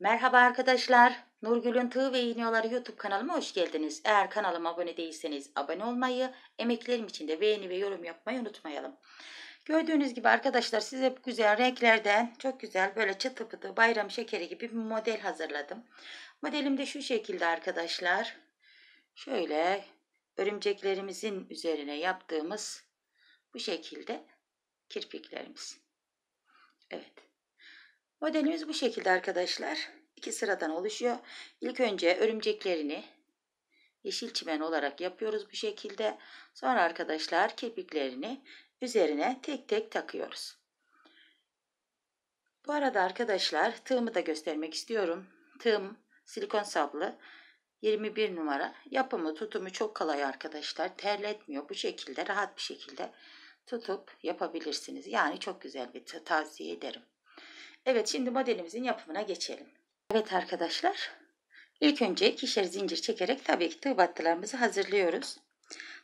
Merhaba arkadaşlar. Nurgül'ün Tığ ve İğniyoları YouTube kanalıma hoş geldiniz. Eğer kanalıma abone değilseniz abone olmayı, emeklerim için de beğeni ve yorum yapmayı unutmayalım. Gördüğünüz gibi arkadaşlar size bu güzel renklerden çok güzel böyle çıtı pıtı bayram şekeri gibi bir model hazırladım. Modelim de şu şekilde arkadaşlar. Şöyle örümceklerimizin üzerine yaptığımız bu şekilde kirpiklerimiz. Evet. Modelimiz bu şekilde arkadaşlar. İki sıradan oluşuyor. İlk önce örümceklerini yeşil çimen olarak yapıyoruz bu şekilde. Sonra arkadaşlar kirpiklerini üzerine tek tek takıyoruz. Bu arada arkadaşlar tığımı da göstermek istiyorum. Tığım silikon sablı 21 numara. Yapımı tutumu çok kolay arkadaşlar. Terletmiyor bu şekilde rahat bir şekilde tutup yapabilirsiniz. Yani çok güzel bir tavsiye ederim. Evet şimdi modelimizin yapımına geçelim. Evet arkadaşlar. İlk önce ikişer zincir çekerek tabii ki tığ battılarımızı hazırlıyoruz.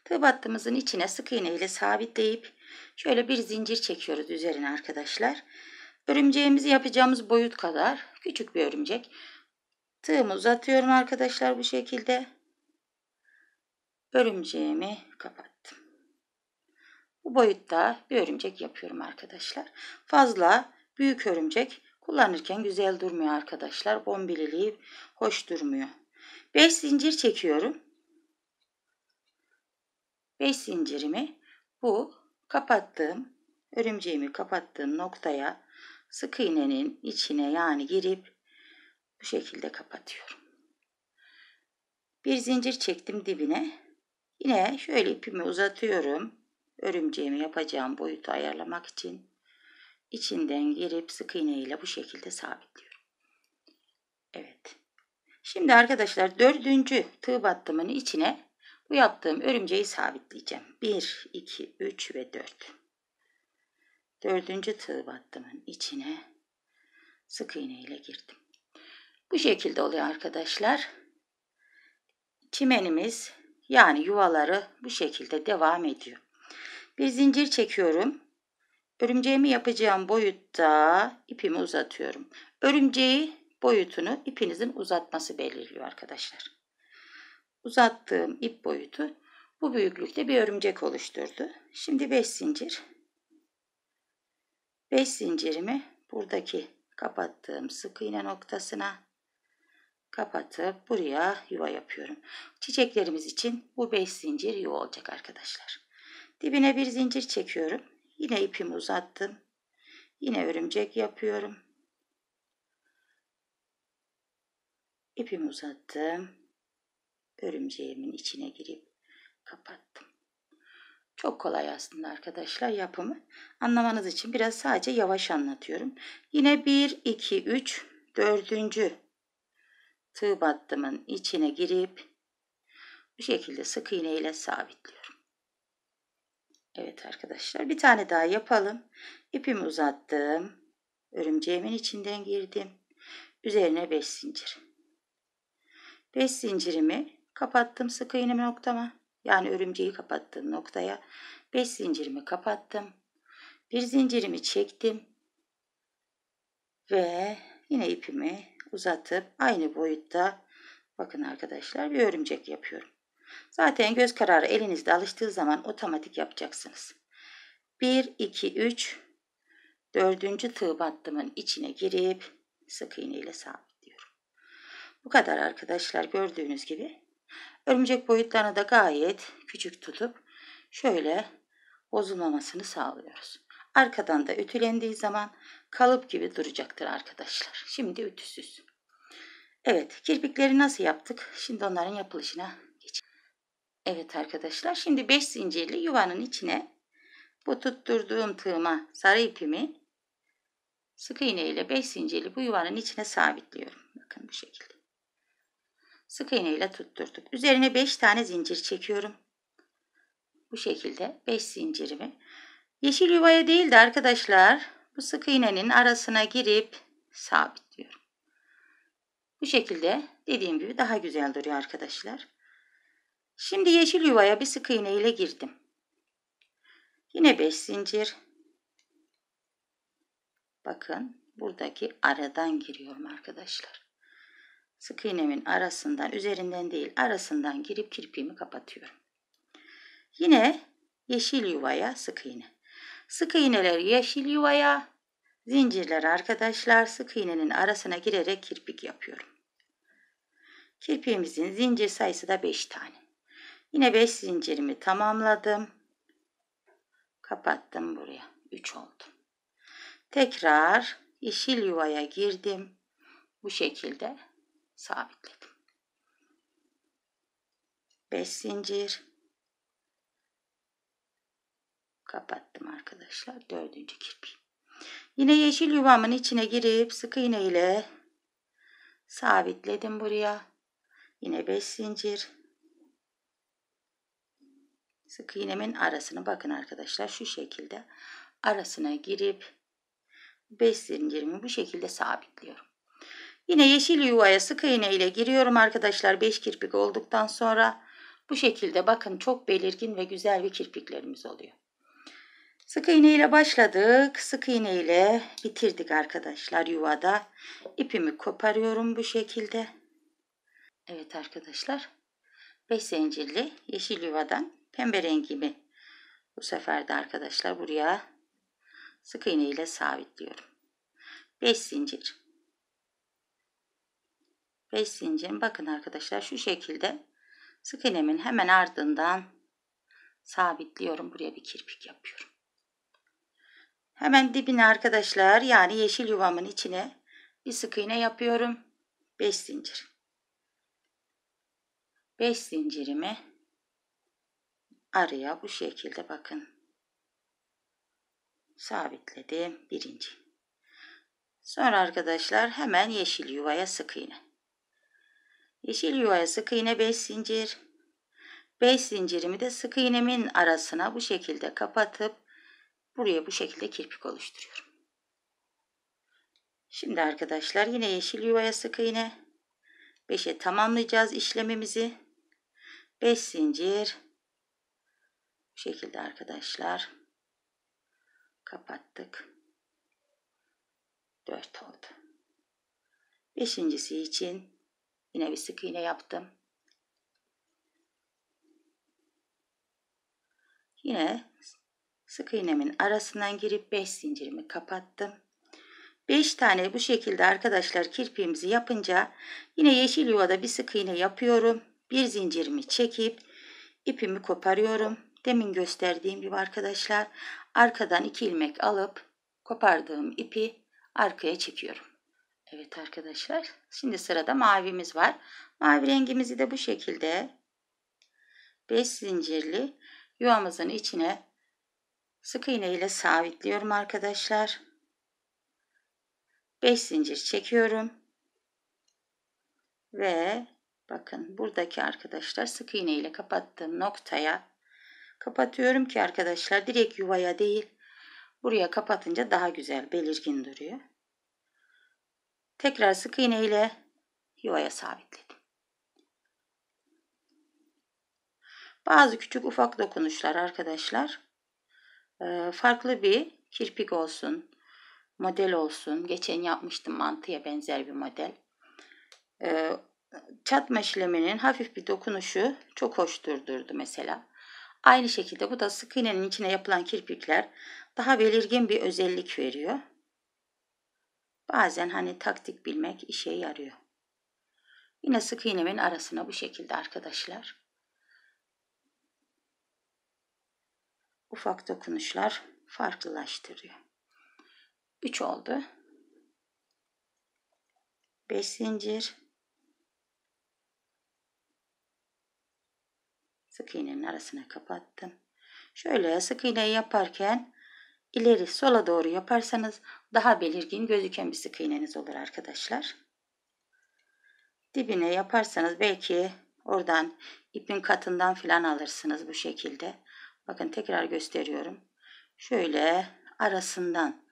Tığ battımızın içine sık iğne ile sabitleyip şöyle bir zincir çekiyoruz üzerine arkadaşlar. Örümceğimizi yapacağımız boyut kadar küçük bir örümcek. Tığımı uzatıyorum arkadaşlar bu şekilde. Örümceğimi kapattım. Bu boyutta bir örümcek yapıyorum arkadaşlar. Fazla Büyük örümcek kullanırken güzel durmuyor arkadaşlar. Bombililiği hoş durmuyor. 5 zincir çekiyorum. 5 zincirimi bu kapattığım örümceğimi kapattığım noktaya sık iğnenin içine yani girip bu şekilde kapatıyorum. Bir zincir çektim dibine. Yine şöyle ipimi uzatıyorum. Örümceğimi yapacağım boyutu ayarlamak için. İçinden girip sık iğne ile bu şekilde sabitliyorum. Evet. Şimdi arkadaşlar dördüncü tığ battımın içine bu yaptığım örümceği sabitleyeceğim. 1, 2, 3 ve 4. Dördüncü tığ battımın içine sık iğne ile girdim. Bu şekilde oluyor arkadaşlar. Çimenimiz yani yuvaları bu şekilde devam ediyor. Bir zincir çekiyorum. Örümceğimi yapacağım boyutta ipimi uzatıyorum. Örümceği boyutunu ipinizin uzatması belirliyor arkadaşlar. Uzattığım ip boyutu bu büyüklükte bir örümcek oluşturdu. Şimdi 5 zincir. 5 zincirimi buradaki kapattığım sık iğne noktasına kapatıp buraya yuva yapıyorum. Çiçeklerimiz için bu 5 zincir yuva olacak arkadaşlar. Dibine bir zincir çekiyorum. Yine ipimi uzattım. Yine örümcek yapıyorum. İpimi uzattım. Örümceğimin içine girip kapattım. Çok kolay aslında arkadaşlar yapımı. Anlamanız için biraz sadece yavaş anlatıyorum. Yine 1, 2, 3, 4. tığ battımın içine girip bu şekilde sık iğne ile sabitliyorum. Evet arkadaşlar bir tane daha yapalım. İpimi uzattım. Örümceğimin içinden girdim. Üzerine 5 zincir. 5 zincirimi kapattım sık iğne noktama. Yani örümceği kapattığım noktaya 5 zincirimi kapattım. Bir zincirimi çektim. Ve yine ipimi uzatıp aynı boyutta bakın arkadaşlar bir örümcek yapıyorum. Zaten göz kararı elinizde alıştığı zaman otomatik yapacaksınız. 1, 2, 3, dördüncü tığ battımın içine girip sık iğne ile sabitliyorum. Bu kadar arkadaşlar gördüğünüz gibi. Örümcek boyutlarını da gayet küçük tutup şöyle bozulmamasını sağlıyoruz. Arkadan da ütülendiği zaman kalıp gibi duracaktır arkadaşlar. Şimdi ütüsüz. Evet kirpikleri nasıl yaptık? Şimdi onların yapılışına Evet arkadaşlar şimdi 5 zincirli yuvanın içine bu tutturduğum tığıma sarı ipimi sık iğne ile 5 zincirli bu yuvanın içine sabitliyorum. Bakın bu şekilde. Sık iğne ile tutturduk. Üzerine 5 tane zincir çekiyorum. Bu şekilde 5 zincirimi yeşil yuvaya değil de arkadaşlar bu sık iğnenin arasına girip sabitliyorum. Bu şekilde dediğim gibi daha güzel duruyor arkadaşlar. Şimdi yeşil yuvaya bir sık iğne ile girdim. Yine 5 zincir. Bakın buradaki aradan giriyorum arkadaşlar. Sık iğnemin arasından üzerinden değil arasından girip kirpiğimi kapatıyorum. Yine yeşil yuvaya sık iğne. Sık iğneler yeşil yuvaya, zincirler arkadaşlar sık iğnenin arasına girerek kirpik yapıyorum. Kirpiğimizin zincir sayısı da 5 tane. Yine 5 zincirimi tamamladım. Kapattım buraya. 3 oldu. Tekrar yeşil yuvaya girdim. Bu şekilde sabitledim. 5 zincir kapattım arkadaşlar. Dördüncü kirpiğim. Yine yeşil yuvamın içine girip sık iğne ile sabitledim buraya. Yine 5 zincir sık iğnemin arasını bakın arkadaşlar şu şekilde arasına girip 5 zincirimi bu şekilde sabitliyorum. Yine yeşil yuvaya sık iğne ile giriyorum arkadaşlar 5 kirpik olduktan sonra bu şekilde bakın çok belirgin ve güzel bir kirpiklerimiz oluyor. Sık iğne ile başladık. Sık iğne ile bitirdik arkadaşlar yuvada. İpimi koparıyorum bu şekilde. Evet arkadaşlar. 5 zincirli yeşil yuvadan pembe rengimi bu sefer de arkadaşlar buraya sık iğne ile sabitliyorum. 5 zincir. 5 zincirin bakın arkadaşlar şu şekilde sık iğnemin hemen ardından sabitliyorum. Buraya bir kirpik yapıyorum. Hemen dibine arkadaşlar yani yeşil yuvamın içine bir sık iğne yapıyorum. 5 zincir. 5 zincirimi araya bu şekilde bakın sabitledim birinci sonra arkadaşlar hemen yeşil yuvaya sık iğne yeşil yuvaya sık iğne 5 zincir 5 zincirimi de sık iğnemin arasına bu şekilde kapatıp buraya bu şekilde kirpik oluşturuyorum şimdi arkadaşlar yine yeşil yuvaya sık iğne 5'e tamamlayacağız işlemimizi 5 zincir bu şekilde arkadaşlar kapattık. 4 oldu. Beşincisi için yine bir sık iğne yaptım. Yine sık iğnemin arasından girip 5 zincirimi kapattım. 5 tane bu şekilde arkadaşlar kirpiğimizi yapınca yine yeşil yuvada bir sık iğne yapıyorum. Bir zincirimi çekip ipimi koparıyorum. Demin gösterdiğim gibi arkadaşlar arkadan iki ilmek alıp kopardığım ipi arkaya çekiyorum. Evet arkadaşlar şimdi sırada mavimiz var. Mavi rengimizi de bu şekilde 5 zincirli yuvamızın içine sık iğne ile sabitliyorum arkadaşlar. 5 zincir çekiyorum. Ve bakın buradaki arkadaşlar sık iğne ile kapattığım noktaya Kapatıyorum ki arkadaşlar direkt yuvaya değil buraya kapatınca daha güzel belirgin duruyor. Tekrar sık iğne ile yuvaya sabitledim. Bazı küçük ufak dokunuşlar arkadaşlar e, farklı bir kirpik olsun, model olsun. Geçen yapmıştım mantıya benzer bir model. E, çatma işleminin hafif bir dokunuşu çok hoş durdurdu mesela. Aynı şekilde bu da sık iğnenin içine yapılan kirpikler daha belirgin bir özellik veriyor. Bazen hani taktik bilmek işe yarıyor. Yine sık iğnemin arasına bu şekilde arkadaşlar. Ufak dokunuşlar farklılaştırıyor. 3 oldu. 5 zincir sık iğnenin arasına kapattım. Şöyle sık iğneyi yaparken ileri sola doğru yaparsanız daha belirgin gözüken bir sık iğneniz olur arkadaşlar. Dibine yaparsanız belki oradan ipin katından filan alırsınız bu şekilde. Bakın tekrar gösteriyorum. Şöyle arasından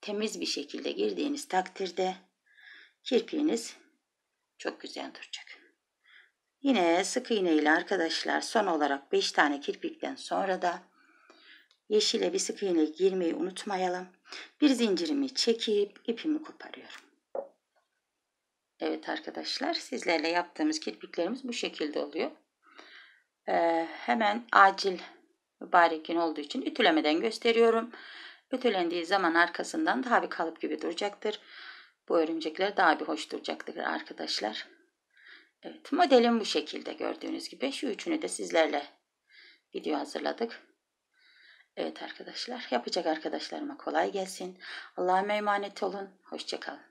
temiz bir şekilde girdiğiniz takdirde kirpiğiniz çok güzel duracak. Yine sık iğne ile arkadaşlar son olarak 5 tane kirpikten sonra da yeşile bir sık iğne girmeyi unutmayalım. Bir zincirimi çekip ipimi koparıyorum. Evet arkadaşlar sizlerle yaptığımız kirpiklerimiz bu şekilde oluyor. Ee, hemen acil mübarek gün olduğu için ütülemeden gösteriyorum. Ütülendiği zaman arkasından daha bir kalıp gibi duracaktır. Bu örümcekler daha bir hoş duracaktır arkadaşlar. Evet modelim bu şekilde gördüğünüz gibi. Şu üçünü de sizlerle video hazırladık. Evet arkadaşlar yapacak arkadaşlarıma kolay gelsin. Allah'a emanet olun. Hoşçakalın.